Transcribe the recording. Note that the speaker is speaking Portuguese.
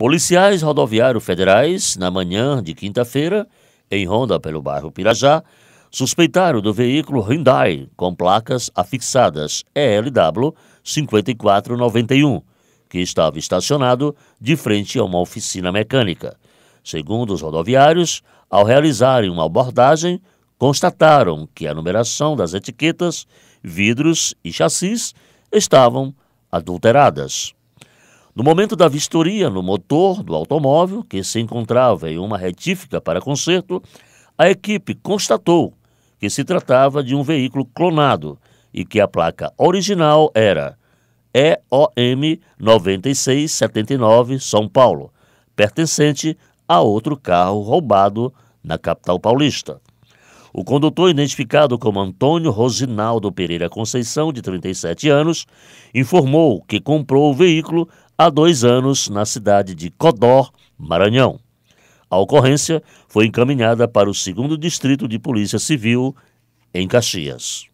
Policiais rodoviários federais, na manhã de quinta-feira, em ronda pelo bairro Pirajá, suspeitaram do veículo Hyundai com placas afixadas ELW 5491, que estava estacionado de frente a uma oficina mecânica. Segundo os rodoviários, ao realizarem uma abordagem, constataram que a numeração das etiquetas, vidros e chassis estavam adulteradas. No momento da vistoria no motor do automóvel, que se encontrava em uma retífica para conserto, a equipe constatou que se tratava de um veículo clonado e que a placa original era EOM 9679 São Paulo, pertencente a outro carro roubado na capital paulista. O condutor, identificado como Antônio Rosinaldo Pereira Conceição, de 37 anos, informou que comprou o veículo há dois anos na cidade de Codó, Maranhão. A ocorrência foi encaminhada para o 2 Distrito de Polícia Civil, em Caxias.